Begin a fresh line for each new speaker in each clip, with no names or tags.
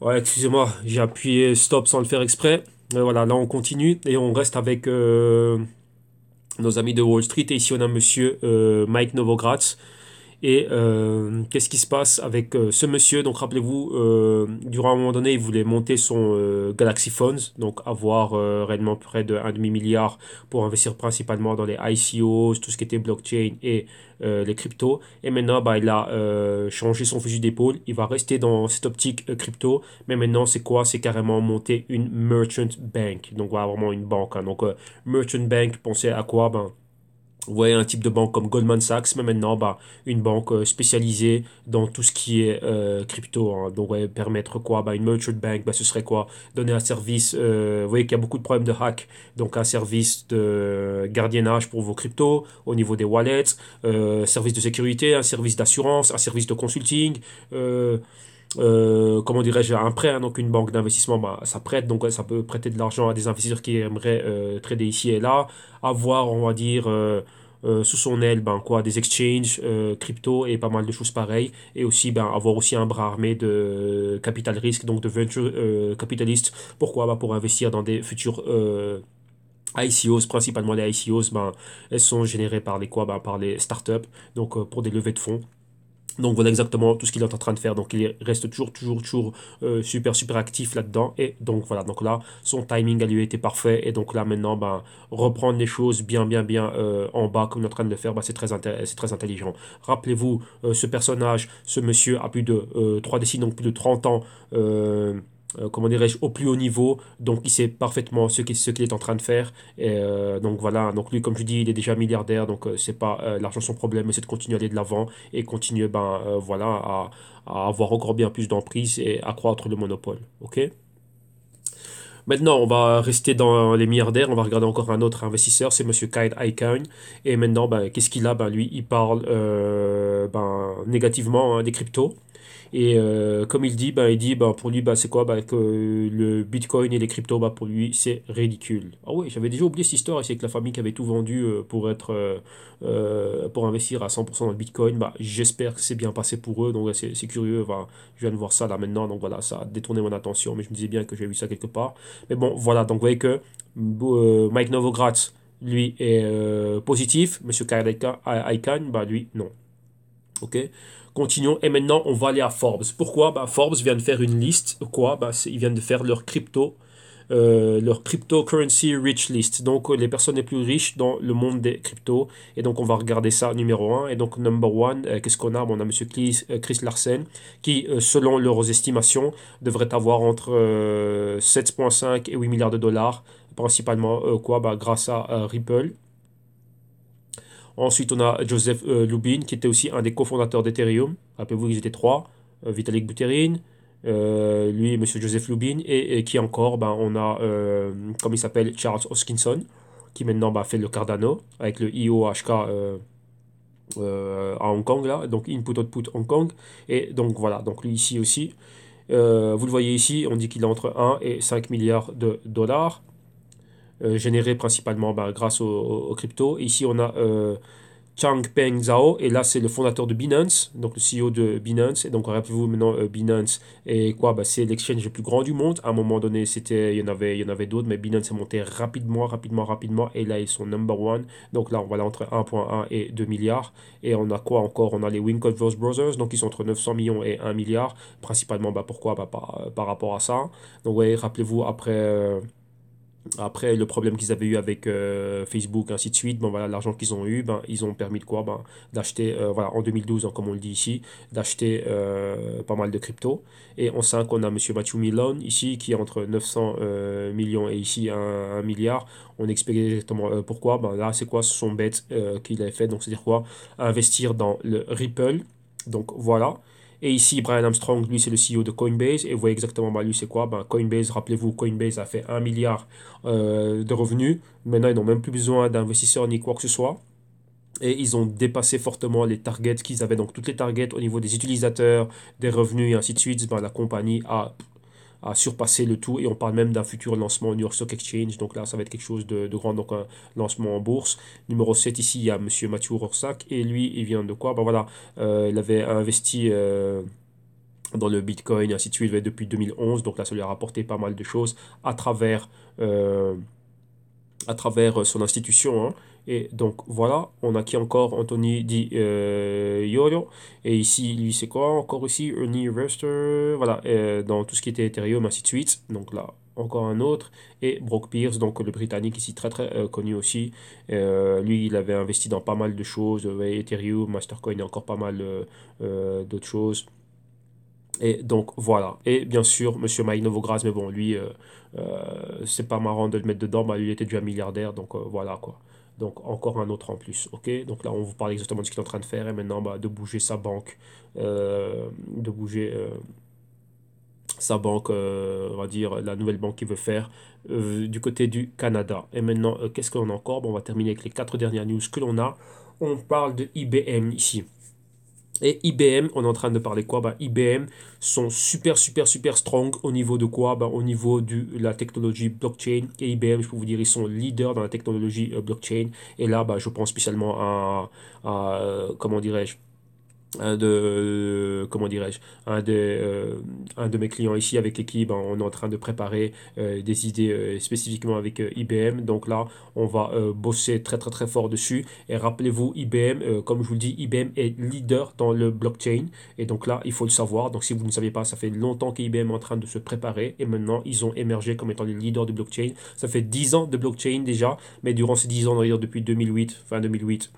Ouais, excusez-moi, j'ai appuyé stop sans le faire exprès. Mais euh, voilà, là on continue et on reste avec euh, nos amis de Wall Street. Et ici on a monsieur euh, Mike Novogratz et euh, qu'est-ce qui se passe avec euh, ce monsieur Donc rappelez-vous, euh, durant un moment donné, il voulait monter son Galaxy Funds. donc avoir réellement près de 1,5 milliard pour investir principalement dans les ICOs, tout ce qui était blockchain et les cryptos. Et maintenant, bah, il a changé son fusil d'épaule, il va rester dans cette optique crypto, mais maintenant c'est quoi C'est carrément monter une merchant bank, donc vraiment une banque. Hein. Donc merchant bank, pensez à quoi ben, vous voyez un type de banque comme Goldman Sachs, mais maintenant bah, une banque euh, spécialisée dans tout ce qui est euh, crypto. Hein. Donc permettre quoi bah, Une merchant bank, bah, ce serait quoi Donner un service, euh, vous voyez qu'il y a beaucoup de problèmes de hack, donc un service de gardiennage pour vos cryptos au niveau des wallets, service de sécurité, un service d'assurance, un service de consulting. Euh, comment dirais-je, un prêt, hein, donc une banque d'investissement, bah, ça prête, donc ça peut prêter de l'argent à des investisseurs qui aimeraient euh, trader ici et là, avoir, on va dire, euh, sous son aile, ben, quoi, des exchanges, crypto et pas mal de choses pareilles, et aussi ben, avoir aussi un bras armé de capital risque, donc de venture capitaliste, pourquoi bah, Pour investir dans des futurs... ICOs, principalement les ICOs, ben, elles sont générées par les quoi ben, Par les startups, donc pour des levées de fonds. Donc voilà exactement tout ce qu'il est en train de faire. Donc il reste toujours, toujours, toujours euh, super, super actif là-dedans. Et donc voilà, donc là, son timing a lui été parfait. Et donc là, maintenant, ben, reprendre les choses bien, bien, bien euh, en bas, comme il est en train de le faire, bah c'est très, très intelligent. Rappelez-vous, euh, ce personnage, ce monsieur a plus de 3 décennies, donc plus de 30 ans. Euh, comment dirais-je, au plus haut niveau. Donc il sait parfaitement ce qu'il est en train de faire. Et, euh, donc voilà, donc lui, comme je dis, il est déjà milliardaire, donc euh, c'est pas l'argent son problème, mais c'est de continuer à aller de l'avant et continuer ben, voilà, à, avoir encore bien plus d'emprise et accroître le monopole. Ok Maintenant, on va rester dans les milliardaires, on va regarder encore un autre investisseur, c'est Monsieur Kyle Icahn. Et maintenant, ben, qu'est-ce qu'il a ben, Lui, il parle ben, négativement hein, des cryptos. Et euh, comme il dit, bah, il dit bah, pour lui, bah, c'est quoi bah, que le bitcoin et les cryptos, bah, pour lui, c'est ridicule. Ah oui, j'avais déjà oublié cette histoire, c'est que la famille qui avait tout vendu euh, pour, être, euh, pour investir à 100% dans le bitcoin, bah, j'espère que c'est bien passé pour eux, donc c'est curieux. je viens de voir ça là maintenant, donc voilà, ça a détourné mon attention, mais je me disais bien que j'avais vu ça quelque part. Mais bon, voilà, donc vous voyez que Mike Novogratz, lui, est positif, Monsieur kareka Aikan, bah, lui, non. Ok Continuons. Et maintenant, on va aller à Forbes. Pourquoi bah, Forbes vient de faire une liste. Quoi bah, Ils viennent de faire leur crypto. Euh, leur cryptocurrency rich list, donc euh, les personnes les plus riches dans le monde des cryptos. Et donc on va regarder ça numéro 1. Et donc number 1, euh, qu'est-ce qu'on a bon, On a M. Chris, Larsen qui, selon leurs estimations, devrait avoir entre 7,5 et 8 milliards de dollars, principalement quoi bah, grâce à Ripple. Ensuite, on a Joseph euh, Lubin, qui était aussi un des cofondateurs d'Ethereum. Rappelez-vous, ils étaient trois. Euh, Vitalik Buterin, euh, lui, M. Joseph Lubin, et, qui encore, ben, on a, comme il s'appelle, Charles Hoskinson, qui maintenant ben, fait le Cardano, avec le IOHK à Hong Kong, là, donc Input-Output Hong Kong. Et donc voilà, donc lui ici aussi. vous le voyez ici, on dit qu'il est entre 1 et 5 milliards de dollars. Euh, généré principalement bah, grâce aux au, crypto. Ici, on a euh, Changpeng Zhao, et là c'est le fondateur de Binance, donc le CEO de Binance. Et donc rappelez-vous maintenant euh, Binance et quoi bah, c'est l'exchange le plus grand du monde. À un moment donné, c'était il y en avait il y en avait d'autres, mais Binance est monté rapidement, rapidement, rapidement et là ils sont number one. Donc là on va là entre 1.1 et 2 milliards et on a quoi encore On a les Winklevoss Brothers, donc ils sont entre 900 millions et 1 milliard, principalement bah pourquoi bah, par, rapport à ça. Donc ouais, rappelez-vous après après, le problème qu'ils avaient eu avec euh, Facebook, ainsi de suite, bon, voilà, l'argent qu'ils ont eu, ben, ils ont permis de quoi ben, D'acheter, euh, voilà, en 2012, hein, comme on le dit ici, d'acheter euh, pas mal de crypto. Et en 5, on a M. Matthew Milon, ici, qui est entre 900 millions et ici 1, milliard. On explique exactement pourquoi. Ben, là, c'est quoi son bet qu'il avait fait Donc, c'est-à-dire quoi Investir dans le Ripple. Donc, voilà. Et ici, Brian Armstrong, lui, c'est le CEO de Coinbase. Et vous voyez exactement, bah, lui, c'est quoi bah, Coinbase, rappelez-vous, Coinbase a fait 1 milliard euh, de revenus. Maintenant, ils n'ont même plus besoin d'investisseurs ni quoi que ce soit et ils ont dépassé fortement les targets qu'ils avaient. Donc toutes les targets au niveau des utilisateurs, des revenus et ainsi de suite, bah, la compagnie a à surpasser le tout et on parle même d'un futur lancement New York Stock Exchange. Donc là, ça va être quelque chose de, de grand, donc un lancement en bourse. Numéro 7 ici, il y a Monsieur Mathieu Rorsac et lui, il vient de quoi Ben voilà, euh, il avait investi. Euh, dans le Bitcoin ainsi de suite depuis 2011, donc là ça lui a rapporté pas mal de choses à travers, euh, à travers son institution. Hein. Et donc voilà, on a qui encore Anthony Di euh, Yorio Et ici, lui, c'est quoi Encore aussi Ernie Rester. Voilà, euh, dans tout ce qui était Ethereum, ainsi de suite. Donc là, encore un autre. Et Brock Pierce, donc le Britannique ici, très très euh, connu aussi. lui, il avait investi dans pas mal de choses. Ethereum, Mastercoin et encore pas mal d'autres choses. Et donc voilà. Et bien sûr, Monsieur Mike mais bon, lui, c'est pas marrant de le mettre dedans, bah, il était déjà milliardaire, donc voilà quoi. Donc encore un autre en plus. ok Donc là, on vous parle exactement de ce qu'il est en train de faire et maintenant bah, de bouger sa banque, euh, de bouger euh, sa banque, euh, on va dire la nouvelle banque qu'il veut faire du côté du Canada. Et maintenant, qu'est-ce qu'on a encore bon, On va terminer avec les quatre dernières news que l'on a. On parle de IBM ici. Et IBM, on est en train de parler quoi bah, IBM sont super, super, super strong au niveau de quoi bah, Au niveau de la technologie blockchain. Et IBM, je peux vous dire, ils sont leaders dans la technologie euh, blockchain. Et là, bah, je pense spécialement à euh, comment dirais-je un de euh, comment dirais-je un de euh, un de mes clients ici avec l'équipe ben, on est en train de préparer euh, des idées spécifiquement avec IBM donc là on va bosser très très très fort dessus et rappelez-vous IBM comme je vous le dis IBM est leader dans le blockchain et donc là il faut le savoir donc si vous ne savez pas ça fait longtemps qu'IBM est en train de se préparer et maintenant ils ont émergé comme étant les leaders du blockchain ça fait 10 ans de blockchain déjà mais durant ces 10 ans on depuis 2008 fin 2008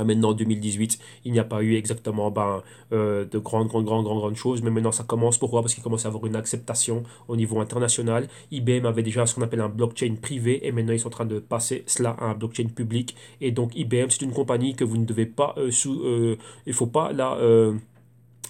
ah, maintenant, en 2018, il n'y a pas eu exactement ben, euh, de grandes, grandes, grandes, grandes, choses. Mais maintenant, ça commence. Pourquoi Parce qu'il commence à avoir une acceptation au niveau international. IBM avait déjà ce qu'on appelle un blockchain privé et maintenant, ils sont en train de passer cela à un blockchain public. Et donc, IBM, c'est une compagnie que vous ne devez pas euh, sous. Euh, il faut pas la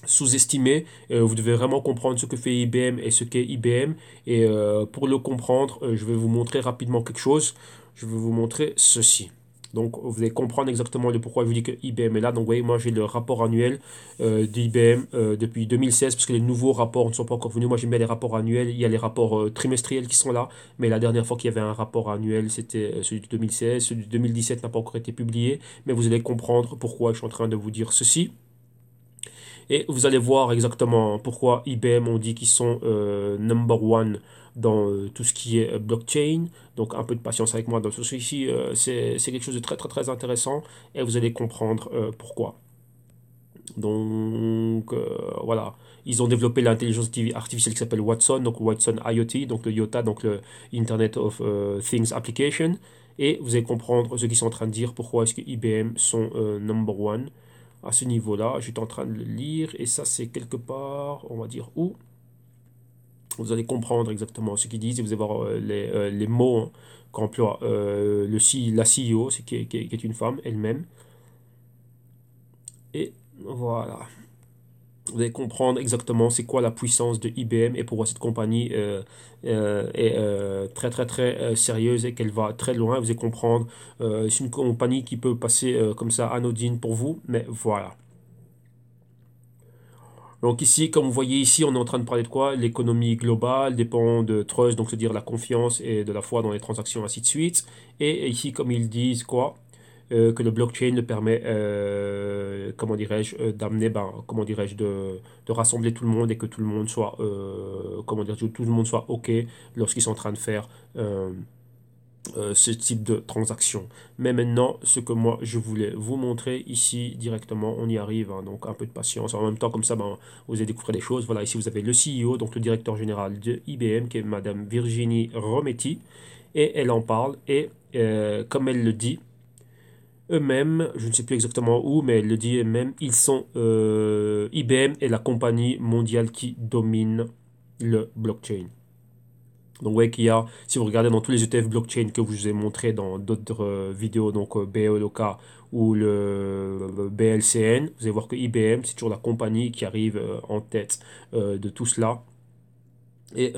sous estimer vous devez vraiment comprendre ce que fait IBM et ce qu'est IBM. Et pour le comprendre, je vais vous montrer rapidement quelque chose. Je vais vous montrer ceci. Donc vous allez comprendre exactement le pourquoi je vous dis que IBM est là. Donc vous voyez, moi j'ai le rapport annuel euh, d'IBM euh, depuis 2016 parce que les nouveaux rapports ne sont pas encore venus. Moi j'aime bien les rapports annuels. Il y a les rapports euh, trimestriels qui sont là. Mais la dernière fois qu'il y avait un rapport annuel, c'était celui de 2016. Celui de 2017 n'a pas encore été publié. Mais vous allez comprendre pourquoi je suis en train de vous dire ceci. Et vous allez voir exactement pourquoi IBM, on dit qu'ils sont number one dans euh, tout ce qui est euh, blockchain. Donc un peu de patience avec moi dans ce souci euh, c'est quelque chose de très très très intéressant et vous allez comprendre euh, pourquoi. Donc voilà, ils ont développé l'intelligence artificielle qui s'appelle Watson, donc Watson IoT, donc le IOTA, donc le Internet of Things Application. Et vous allez comprendre ce qu'ils sont en train de dire, pourquoi est-ce que IBM sont number one à ce niveau-là. J'étais en train de le lire et ça c'est quelque part, on va dire où vous allez comprendre exactement ce qu'ils disent et vous allez voir euh, les, euh, les mots hein. qu'emploie euh, le la e CEO, qui est, qui, qui est, une femme elle-même. Et voilà. Vous allez comprendre exactement c'est quoi la puissance de IBM et pourquoi cette compagnie est très très très sérieuse et qu'elle va très loin. Vous allez comprendre, c'est une compagnie qui peut passer comme ça anodine pour vous, mais voilà. Donc ici, comme vous voyez ici, on est en train de parler de quoi L'économie globale dépend de trust, donc c'est-à-dire la confiance et de la foi dans les transactions, ainsi de suite. Et ici, comme ils disent quoi euh, que le blockchain le permet, euh, comment dirais-je, euh, d'amener, ben, comment dirais-je, de, rassembler tout le monde et que tout le monde soit, comment dire, tout le monde soit ok lorsqu'ils sont en train de faire euh, ce type de transaction. Mais maintenant, ce que moi je voulais vous montrer ici directement, on y arrive, hein. donc un peu de patience. En même temps, comme ça, ben, vous allez découvrir des choses. Voilà, ici vous avez le CEO, donc le directeur général de IBM, qui est Madame Virginie Rometti, et elle en parle. Et euh, comme elle le dit, eux-mêmes, je ne sais plus exactement où, mais elle le dit eux-mêmes, ils sont euh, IBM et la compagnie mondiale qui domine le blockchain. Donc, voyez qu'il y a, si vous regardez dans tous les ETF blockchain que je vous ai montré dans d'autres euh, vidéos, donc euh, e ou le, euh, BLCN, e vous allez voir que IBM, c'est toujours la compagnie qui arrive euh, en tête de tout cela. Et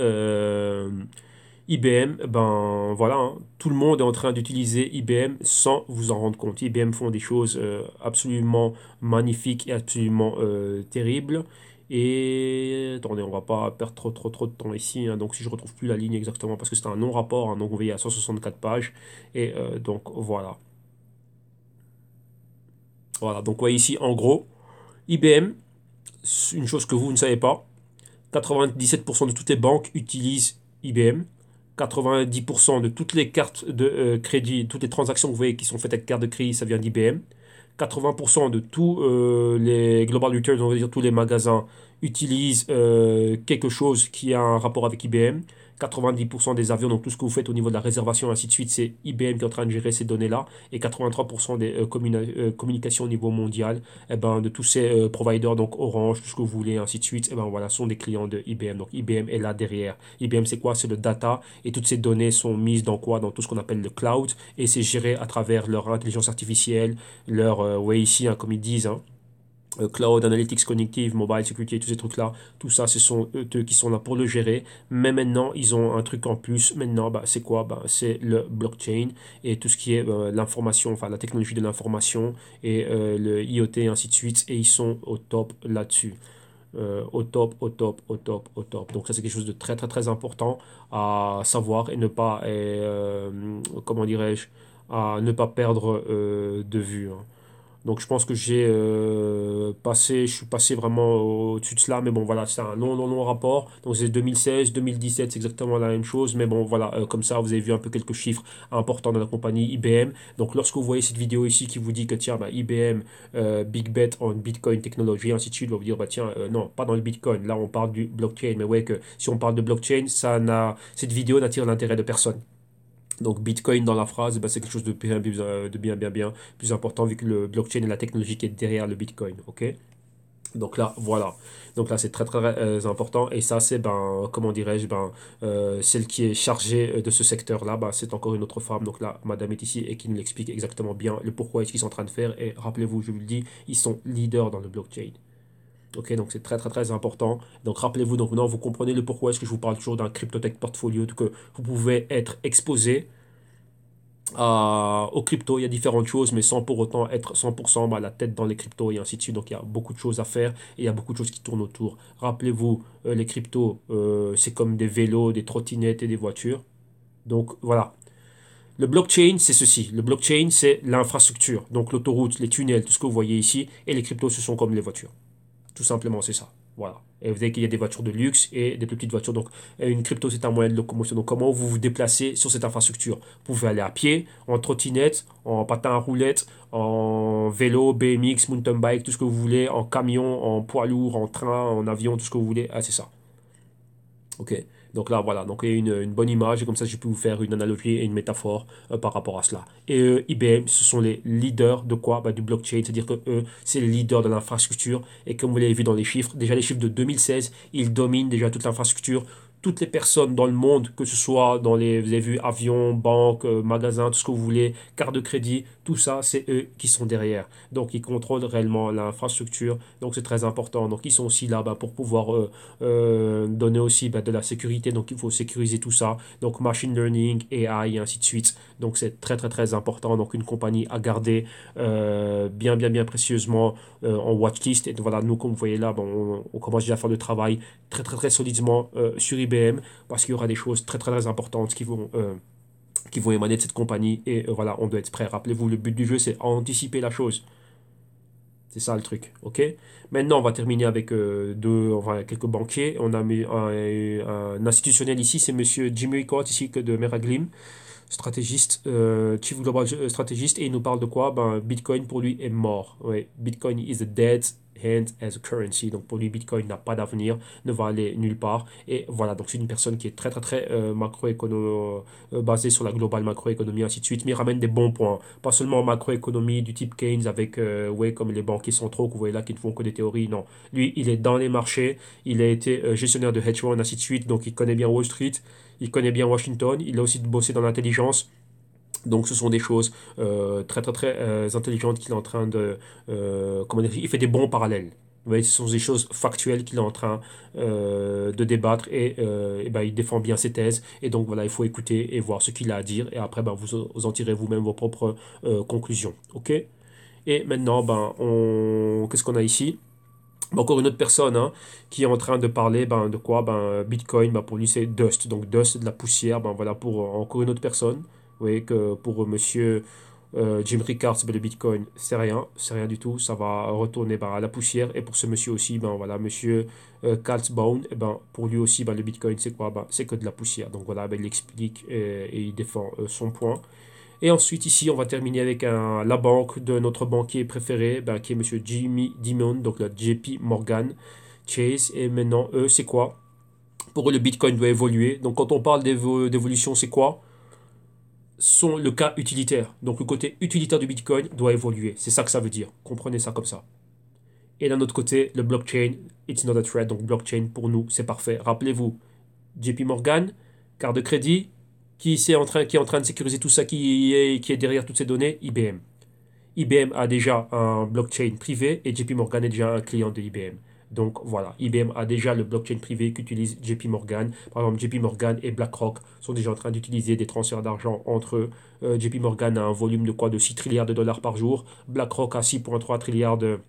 IBM, ben voilà, hein. tout le monde est en train d'utiliser IBM sans vous en rendre compte. IBM font des choses absolument magnifiques et absolument terribles. Et attendez, on va pas perdre trop trop trop de temps ici. Hein. donc si je retrouve plus la ligne exactement parce que c'est un non-rapport, hein, donc on y à 164 pages. Et euh, donc voilà. Voilà, donc voyez ici en gros, IBM, une chose que vous ne savez pas, 97% de toutes les banques utilisent IBM. 90% de toutes les cartes de euh, crédit, toutes les transactions que vous voyez qui sont faites avec carte de crédit, ça vient d'IBM. 80% de tous euh, les Global Retailers, on va dire tous les magasins, utilisent euh, quelque chose qui a un rapport avec IBM. 90% des avions, donc tout ce que vous faites au niveau de la réservation, ainsi de suite, c'est IBM qui est en train de gérer ces données-là. Et 83% des euh, euh, communications au niveau mondial, et eh ben, de tous ces euh, providers, donc Orange, tout ce que vous voulez, ainsi de suite, et eh ben, voilà, sont des clients de IBM. Donc IBM est là derrière. IBM, c'est quoi C'est le data. Et toutes ces données sont mises dans quoi Dans tout ce qu'on appelle le cloud. Et c'est géré à travers leur intelligence artificielle, leur, voyez ici, hein, comme ils disent, hein. Euh, cloud, Analytics Connective, Mobile Security, tous ces trucs-là, tout ça, ce sont eux qui sont là pour le gérer. Mais maintenant, ils ont un truc en plus. Maintenant, bah, c'est quoi bah, C'est le blockchain et tout ce qui est bah, l'information, enfin la technologie de l'information et euh, le IoT et ainsi de suite. Et ils sont au top là-dessus. Euh, au top, au top, au top, au top. Donc ça c'est quelque chose de très très très important à savoir et ne pas, comment dirais-je, à ne pas perdre de vue. Hein. Donc je pense que j'ai euh, passé, je suis passé vraiment au-dessus de cela, mais bon voilà, c'est un long, long, long rapport. Donc c'est 2016, 2017, c'est exactement la même chose, mais bon voilà, euh, comme ça vous avez vu un peu quelques chiffres importants de la compagnie IBM. Donc lorsque vous voyez cette vidéo ici qui vous dit que tiens, bah, IBM, euh, Big Bet on Bitcoin Technology, ainsi de suite, va vous dire bah tiens, non, pas dans le Bitcoin, là on parle du blockchain, mais ouais que si on parle de blockchain, ça n'a, cette vidéo n'attire l'intérêt de personne. Donc Bitcoin dans la phrase, bah, c'est quelque chose de bien, bien, bien, plus important vu que le blockchain et la technologie qui est derrière le Bitcoin, ok donc là, voilà. Donc là, c'est très très euh, important. Et ça, c'est, ben, comment dirais-je, ben, euh, celle qui est chargée euh, de ce secteur-là, bas ben, c'est encore une autre femme. Donc là, madame est ici et qui nous l'explique exactement bien le pourquoi est-ce qu'ils sont en train de faire. Et rappelez-vous, je vous le dis, ils sont leaders dans le blockchain. Ok, donc c'est très très très important. Donc rappelez-vous, donc maintenant vous comprenez le pourquoi est-ce que je vous parle toujours d'un CryptoTech portfolio, que vous pouvez être exposé aux cryptos. Il y a différentes choses, mais sans pour autant être 100% à bah, la tête dans les cryptos et ainsi de suite. Donc il y a beaucoup de choses à faire et il y a beaucoup de choses qui tournent autour. Rappelez-vous, euh, les cryptos, euh, c'est comme des vélos, des trottinettes et des voitures. Donc voilà, le blockchain, c'est ceci. Le blockchain, c'est l'infrastructure. Donc l'autoroute, les tunnels, tout ce que vous voyez ici. Et les cryptos, ce sont comme les voitures. Tout simplement, c'est ça. Voilà. Et vous voyez qu'il y a des voitures de luxe et des plus petites voitures. Donc, euh, une crypto, c'est un moyen de locomotion. Donc, comment vous vous déplacez sur cette infrastructure Vous pouvez aller à pied, en trottinette, en patin à roulette en vélo, BMX, mountain bike, tout ce que vous voulez, en camion, en poids lourd, en train, en avion, tout ce que vous voulez. Ah, c'est ça. Ok. Donc là, voilà, donc il y a une, bonne image, et comme ça, je pu vous faire une analogie et une métaphore euh, par rapport à cela. Et euh, IBM, ce sont les leaders de quoi bah, Du blockchain, c'est-à-dire que eux, c'est les leaders de l'infrastructure, et comme vous l'avez vu dans les chiffres, déjà les chiffres de 2016, ils dominent déjà toute l'infrastructure, toutes les personnes dans le monde, que ce soit dans les, vous avez vu, avions, banques, euh, magasins, tout ce que vous voulez, carte de crédit, tout ça, c'est eux qui sont derrière. Donc, ils contrôlent réellement l'infrastructure. Donc, c'est très important. Donc, ils sont aussi là bah, pour pouvoir euh, euh, donner aussi bah, de la sécurité. Donc, il faut sécuriser tout ça. Donc, machine learning, AI ainsi de suite. Donc, c'est très, très, très important. Donc, une compagnie à garder bien, bien, bien précieusement en watchlist. Et voilà, nous, comme vous voyez là, bon on, on, commence déjà à faire le travail très, très, très solidement sur eBay parce qu'il y aura des choses très très, importantes qui vont euh, qui vont émaner de cette compagnie. Et euh, voilà, on doit être prêt. Rappelez-vous, le but du jeu, c'est anticiper la chose. C'est ça le truc, ok Maintenant, on va terminer avec euh, deux, quelques banquiers. On a mis un, institutionnel ici, c'est Monsieur Jimmy Court, ici, de Meraglim, stratégiste, chief global stratégiste, et il nous parle de quoi Ben, Bitcoin pour lui est mort. oui Bitcoin is dead, hands as currency. Donc pour lui, Bitcoin n'a pas d'avenir, ne va aller nulle part. Et voilà, donc c'est une personne qui est très très très euh, euh basée sur la globale macroéconomie, ainsi de suite, mais il ramène des bons points. Pas seulement macroéconomie du type Keynes avec, ouais, euh, comme les banquiers centraux que vous voyez là qui ne font que des théories. Non, lui, il est dans les marchés, il a été euh, gestionnaire de hedge fund, ainsi de suite, donc il connaît bien Wall Street, il connaît bien Washington, il a aussi bossé dans l'intelligence donc ce sont des choses euh, très très très euh, intelligentes qu'il est en train de... Euh, comment dire, il fait des bons parallèles. mais ce sont des choses factuelles qu'il est en train euh, de débattre et, et ben, il défend bien ses thèses. Et donc voilà, il faut écouter et voir ce qu'il a à dire et après ben, vous, en tirez vous-même vos propres conclusions. ok et maintenant, ben, on... qu'est-ce qu'on a ici ben, encore une autre personne hein, qui est en train de parler ben, de quoi ben, Bitcoin, ben, pour lui c'est dust. Donc dust, de la poussière, ben, voilà pour encore une autre personne. Vous voyez que pour euh, monsieur euh, Jim Rickards, le Bitcoin, c'est rien, c'est rien du tout, ça va retourner bah, à la poussière. Et pour ce monsieur aussi, ben, voilà, monsieur euh, eh ben, pour lui aussi, ben, le Bitcoin, c'est quoi ben, C'est que de la poussière. Donc voilà, ben, il explique et, il défend son point. Et ensuite, ici, on va terminer avec la banque de notre banquier préféré, qui est monsieur Jimmy Dimon, donc la JP Morgan Chase. Et maintenant, eux, c'est quoi Pour eux, le Bitcoin doit évoluer. Donc quand on parle d'évolution, c'est quoi sont le cas utilitaire. Donc le côté utilitaire du Bitcoin doit évoluer. C'est ça que ça veut dire. Comprenez ça comme ça. Et d'un autre côté, le blockchain, it's not a threat. Donc blockchain pour nous, c'est parfait. Rappelez-vous, JP Morgan, carte de crédit, qui, est en train, qui est en train de sécuriser tout ça, qui est, qui est derrière toutes ces données IBM. IBM a déjà un blockchain privé et JP Morgan est déjà un client de IBM. Donc voilà, IBM a déjà le blockchain privé qu'utilise JP Morgan. Par exemple, JP Morgan et BlackRock sont déjà en train d'utiliser des transferts d'argent entre eux. JP Morgan a un volume de quoi De 6 trilliards de dollars par jour. BlackRock a 6,3 trilliards de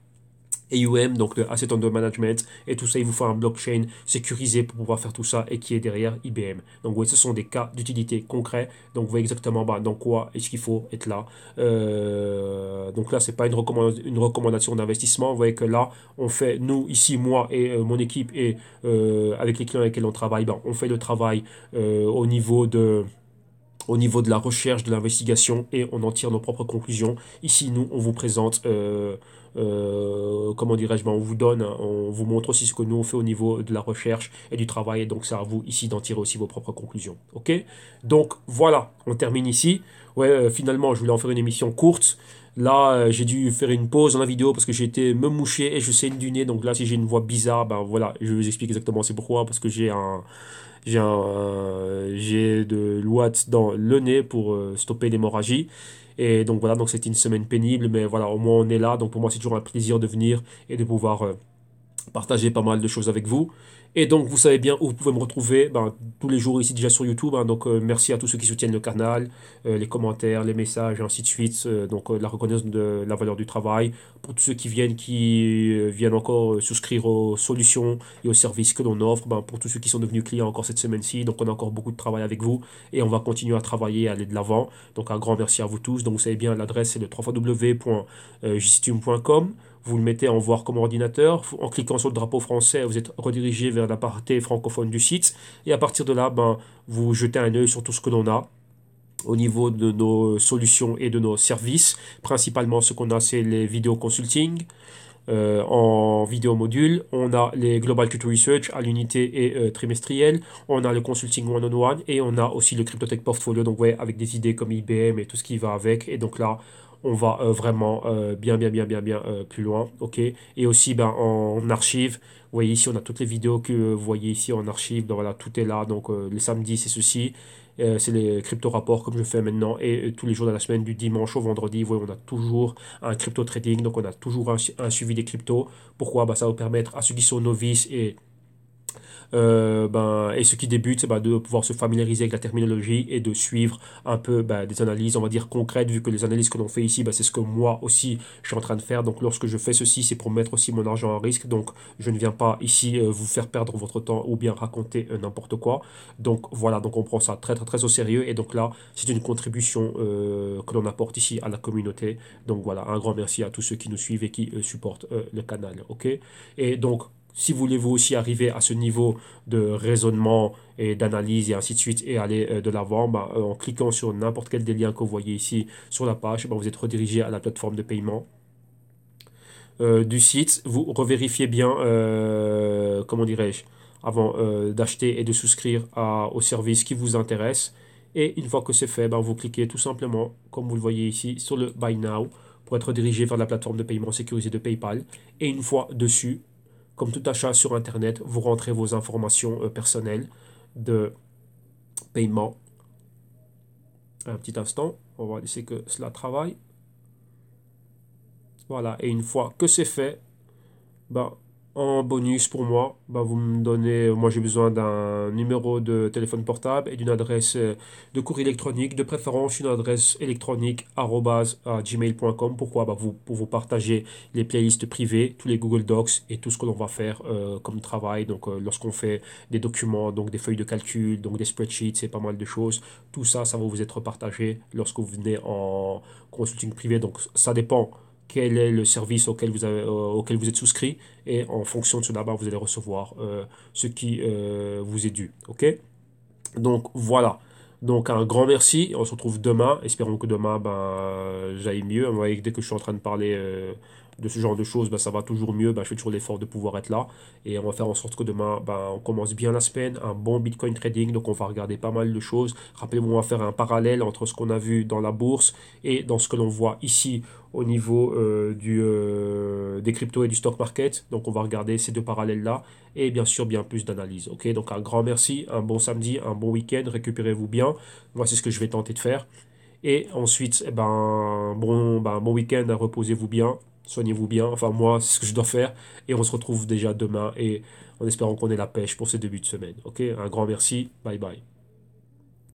AUM, donc le euh, Asset Under Management, et tout ça, il vous faut un blockchain sécurisé pour pouvoir faire tout ça et qui est derrière IBM. Donc oui, ce sont des cas d'utilité concrets, donc vous voyez exactement bah, dans quoi est-ce qu'il faut être là. Euh, donc là, ce n'est pas une, recommandation, une recommandation d'investissement, vous voyez que là, on fait, nous, ici, moi et euh, mon équipe, et avec les clients avec lesquels on travaille, bah, on fait le travail au niveau de au niveau de la recherche, de l'investigation, et on en tire nos propres conclusions. Ici, nous, on vous présente, euh, euh, comment dirais-je, ben, on vous donne, hein, on vous montre aussi ce que nous on fait au niveau de la recherche et du travail, et donc c'est à vous ici d'en tirer aussi vos propres conclusions. Ok Donc voilà, on termine ici. Ouais, euh, finalement, je voulais en faire une émission courte. Là, j'ai dû faire une pause dans la vidéo parce que j'ai été me moucher et je saigne du nez. Donc là, si j'ai une voix bizarre, ben voilà, je vous explique exactement c'est pourquoi. Parce que j'ai un, euh, j'ai de l'ouate dans le nez pour euh, stopper l'hémorragie. Et donc voilà, donc c'est une semaine pénible, mais voilà, au moins on est là. Donc pour moi, c'est toujours un plaisir de venir et de pouvoir euh, partager pas mal de choses avec vous. Et donc, vous savez bien où vous pouvez me retrouver ben, tous les jours ici déjà sur YouTube. Hein. donc, euh, merci à tous ceux qui soutiennent le canal, euh, les commentaires, les messages, et ainsi de suite. Euh, donc, la reconnaissance de la valeur du travail. Pour tous ceux qui viennent, qui viennent encore souscrire aux solutions et aux services que l'on offre. Ben, pour tous ceux qui sont devenus clients encore cette semaine-ci. Donc, on a encore beaucoup de travail avec vous. Et on va continuer à travailler, et aller de l'avant. Donc, un grand merci à vous tous. Donc, vous savez bien, l'adresse c'est le vous le mettez en voir comme ordinateur. En cliquant sur le drapeau français, vous êtes redirigé vers la partie francophone du site. Et à partir de là, ben, vous jetez un œil sur tout ce que l'on a au niveau de nos solutions et de nos services. Principalement, ce qu'on a, c'est les vidéos consulting. Euh, en vidéo module, on a les Global Culture Research à l'unité et euh, trimestrielle, on a le consulting one-on-one et on a aussi le Cryptotech Portfolio, donc ouais, avec des idées comme IBM et tout ce qui va avec. Et donc là, on va vraiment bien, bien, bien, bien, bien plus loin. ok Et aussi ben, en archive, vous voyez ici, on a toutes les vidéos que vous voyez ici en archive. Donc voilà, tout est là. Donc le samedi, c'est ceci. c'est les crypto rapports comme je fais maintenant et tous les jours de la semaine du dimanche au vendredi voyez, on a toujours un crypto trading donc on a toujours un, suivi des cryptos pourquoi ça va permettre à ceux qui sont novices et euh, ben, et ce qui débute, c'est ben, de pouvoir se familiariser avec la terminologie et de suivre un peu ben, des analyses, on va dire concrètes, vu que les analyses que l'on fait ici, ben, c'est ce que moi aussi je suis en train de faire. Donc lorsque je fais ceci, c'est pour mettre aussi mon argent en risque. Donc je ne viens pas ici euh, vous faire perdre votre temps ou bien raconter euh, n'importe quoi. Donc voilà, donc on prend ça très très très au sérieux. Et donc là, c'est une contribution que l'on apporte ici à la communauté. Donc voilà, un grand merci à tous ceux qui nous suivent et qui supportent le canal. Ok Et donc si voulez vous aussi arriver à ce niveau de raisonnement et d'analyse et ainsi de suite et aller euh, de l'avant, bah, euh, en cliquant sur n'importe quel des liens que vous voyez ici sur la page, bah, vous êtes redirigé à la plateforme de paiement. Euh, du site, vous revérifiez bien, comment dirais-je, avant d'acheter et de souscrire à, au service qui vous intéresse. Et une fois que c'est fait, bah, vous cliquez tout simplement, comme vous le voyez ici, sur le Buy Now pour être dirigé vers la plateforme de paiement sécurisée de PayPal. Et une fois dessus, comme tout achat sur Internet, vous rentrez vos informations euh, personnelles de paiement. Un petit instant, on va laisser que cela travaille. Voilà, et une fois que c'est fait, ben, en bonus pour moi, bah, vous me donnez, moi j'ai besoin d'un numéro de téléphone portable et d'une adresse euh, de courrier électronique, de préférence une adresse électronique gmail.com. Pourquoi bah, vous, Pour vous partager les playlists privées, tous les Google Docs et tout ce que l'on va faire euh, comme travail. Donc euh, lorsqu'on fait des documents, donc des feuilles de calcul, donc des spreadsheets, c'est pas mal de choses. Tout ça, ça va vous être partagé lorsque vous venez en consulting privé. Donc ça dépend quel est le service auquel vous, avez, euh, auquel vous êtes souscrit, et en fonction de cela, bah, vous allez recevoir euh, ce qui euh, vous est dû. Ok Donc voilà. Donc un grand merci, on se retrouve demain, espérons que demain ben, j'aille mieux, dès que je suis en train de parler de ce genre de choses, bah, ça va toujours mieux. Bah, je fais toujours l'effort de pouvoir être là. Et on va faire en sorte que demain, bah, on commence bien la semaine, un bon Bitcoin trading. Donc on va regarder pas mal de choses. rappelez vous on va faire un parallèle entre ce qu'on a vu dans la bourse et dans ce que l'on voit ici au niveau euh, du, euh, des cryptos et du stock market. Donc on va regarder ces deux parallèles-là et bien sûr bien plus d'analyse. ok Donc un grand merci, un bon samedi, un bon week-end, récupérez-vous bien. voici c'est ce que je vais tenter de faire. Et ensuite, eh ben, bon, bon week-end, reposez-vous bien soignez-vous bien, enfin moi c'est ce que je dois faire, et on se retrouve déjà demain, et en espérant qu'on ait la pêche pour ces débuts de semaine. Ok, un grand merci, bye bye.